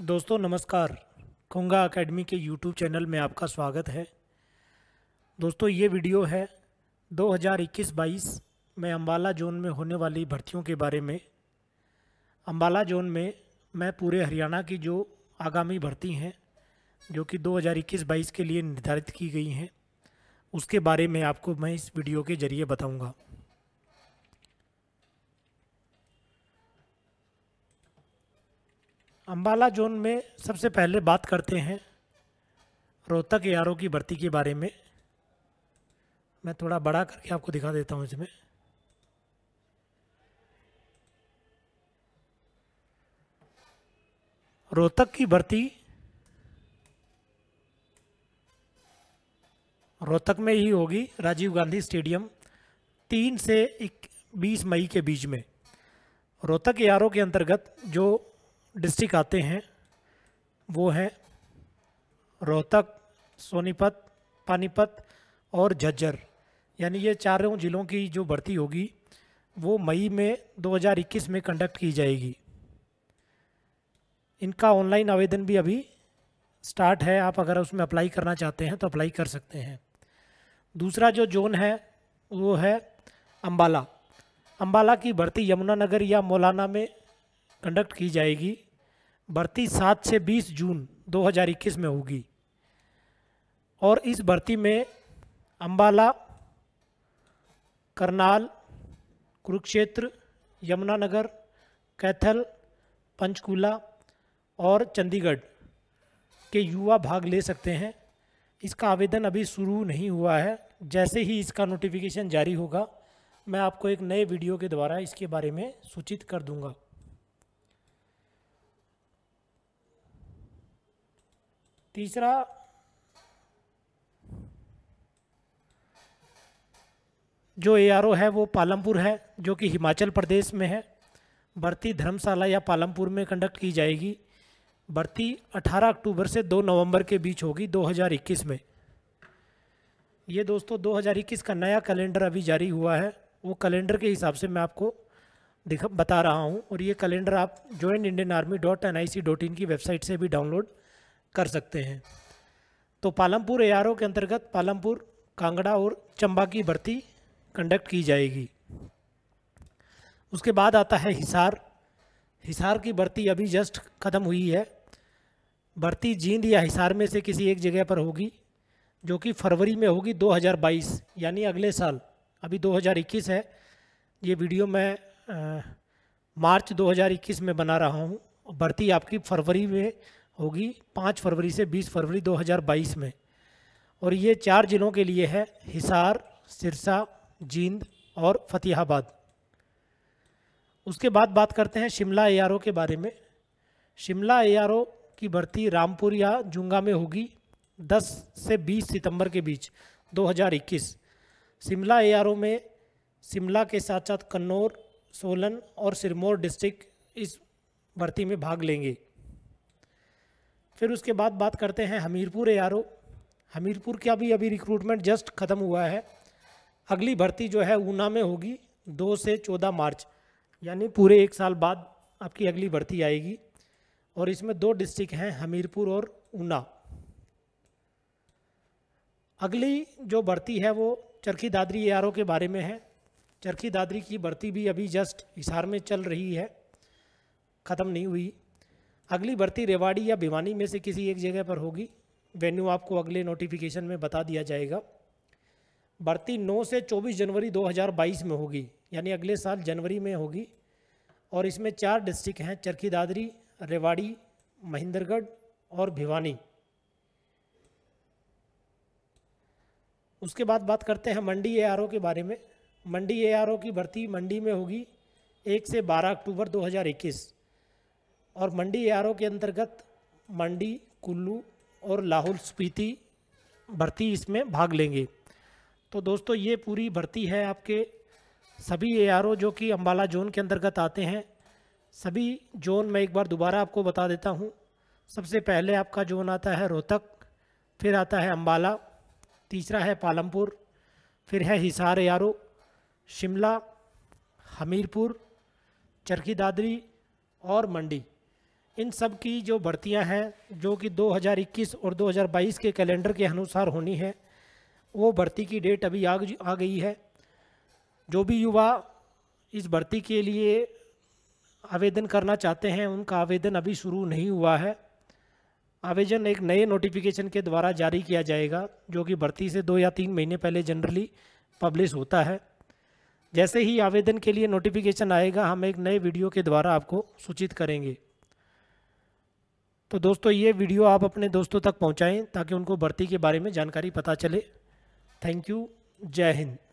दोस्तों नमस्कार खुंगा एकेडमी के यूट्यूब चैनल में आपका स्वागत है दोस्तों ये वीडियो है 2021-22 में अम्बाला जोन में होने वाली भर्तियों के बारे में अम्बाला जोन में मैं पूरे हरियाणा की जो आगामी भर्ती हैं जो कि 2021-22 के लिए निर्धारित की गई हैं उसके बारे में आपको मैं इस वीडियो के ज़रिए बताऊँगा अम्बाला जोन में सबसे पहले बात करते हैं रोहतक यारों की भर्ती के बारे में मैं थोड़ा बड़ा करके आपको दिखा देता हूँ इसमें रोहतक की भर्ती रोहतक में ही होगी राजीव गांधी स्टेडियम तीन से बीस मई के बीच में रोहतक यारों के अंतर्गत जो डिस्ट्रिक्ट आते हैं वो हैं रोहतक सोनीपत पानीपत और झज्जर यानी ये चारों ज़िलों की जो भर्ती होगी वो मई में 2021 में कंडक्ट की जाएगी इनका ऑनलाइन आवेदन भी अभी स्टार्ट है आप अगर उसमें अप्लाई करना चाहते हैं तो अप्लाई कर सकते हैं दूसरा जो जोन है वो है अम्बाला अम्बाला की भर्ती यमुनानगर या मौलाना में कंडक्ट की जाएगी भर्ती सात से बीस जून 2021 में होगी और इस भर्ती में अम्बाला करनाल कुरुक्षेत्र यमुनानगर कैथल पंचकूला और चंडीगढ़ के युवा भाग ले सकते हैं इसका आवेदन अभी शुरू नहीं हुआ है जैसे ही इसका नोटिफिकेशन जारी होगा मैं आपको एक नए वीडियो के द्वारा इसके बारे में सूचित कर दूंगा तीसरा जो ए है वो पालमपुर है जो कि हिमाचल प्रदेश में है भर्ती धर्मशाला या पालमपुर में कंडक्ट की जाएगी भर्ती 18 अक्टूबर से 2 नवंबर के बीच होगी 2021 में ये दोस्तों 2021 का नया कैलेंडर अभी जारी हुआ है वो कैलेंडर के हिसाब से मैं आपको दिखा बता रहा हूँ और ये कैलेंडर आप join Indian army dot N I C dot in की वेबसाइट से भी डाउनलोड कर सकते हैं तो पालमपुर ए के अंतर्गत पालमपुर कांगड़ा और चंबा की भर्ती कंडक्ट की जाएगी उसके बाद आता है हिसार हिसार की भर्ती अभी जस्ट ख़त्म हुई है भर्ती जींद या हिसार में से किसी एक जगह पर होगी जो कि फरवरी में होगी 2022 यानी अगले साल अभी 2021 है ये वीडियो मैं आ, मार्च 2021 में बना रहा हूँ भर्ती आपकी फरवरी में होगी पाँच फरवरी से बीस फरवरी 2022 में और ये चार ज़िलों के लिए है हिसार सिरसा जींद और फतेहाबाद उसके बाद बात करते हैं शिमला ए के बारे में शिमला ए की भर्ती रामपुर या जुंगा में होगी 10 से 20 सितंबर के बीच 2021 शिमला ए में शिमला के साथ साथ कन्नौर सोलन और सिरमौर डिस्ट्रिक्ट इस भर्ती में भाग लेंगे फिर उसके बाद बात करते हैं हमीरपुर ए ओ हमीरपुर का भी अभी रिक्रूटमेंट जस्ट ख़त्म हुआ है अगली भर्ती जो है ऊना में होगी दो से चौदह मार्च यानी पूरे एक साल बाद आपकी अगली भर्ती आएगी और इसमें दो डिस्ट्रिक्ट हैं हमीरपुर और ऊना अगली जो भर्ती है वो चरखी दादरी ए के बारे में है चरखी दादरी की भर्ती भी अभी जस्ट हिसार में चल रही है ख़त्म नहीं हुई अगली भर्ती रेवाड़ी या भिवानी में से किसी एक जगह पर होगी वेन्यू आपको अगले नोटिफिकेशन में बता दिया जाएगा भर्ती 9 से 24 जनवरी 2022 में होगी यानी अगले साल जनवरी में होगी और इसमें चार डिस्ट्रिक्ट हैं चरखी दादरी रेवाड़ी महेंद्रगढ़ और भिवानी उसके बाद बात करते हैं मंडी एआरओ के बारे में मंडी एआरओ की भर्ती मंडी में होगी एक से बारह अक्टूबर 2021 और मंडी एआरओ के अंतर्गत मंडी कुल्लू और लाहौल स्पीति भर्ती इसमें भाग लेंगे तो दोस्तों ये पूरी भर्ती है आपके सभी एआरओ जो कि अम्बाला जोन के अंतर्गत आते हैं सभी जोन मैं एक बार दोबारा आपको बता देता हूँ सबसे पहले आपका जोन आता है रोहतक फिर आता है अम्बाला तीसरा है पालमपुर फिर है हिसार ए शिमला हमीरपुर चरखी दादरी और मंडी इन सब की जो भर्तियां हैं जो कि 2021 और 2022 के कैलेंडर के अनुसार होनी है वो भर्ती की डेट अभी आ आ गई है जो भी युवा इस भर्ती के लिए आवेदन करना चाहते हैं उनका आवेदन अभी शुरू नहीं हुआ है आवेदन एक नए नोटिफिकेशन के द्वारा जारी किया जाएगा जो कि भर्ती से दो या तीन महीने पहले जनरली पब्लिश होता है जैसे ही आवेदन के लिए नोटिफिकेशन आएगा हम एक नए वीडियो के द्वारा आपको सूचित करेंगे तो दोस्तों ये वीडियो आप अपने दोस्तों तक पहुँचाएँ ताकि उनको भर्ती के बारे में जानकारी पता चले थैंक यू जय हिंद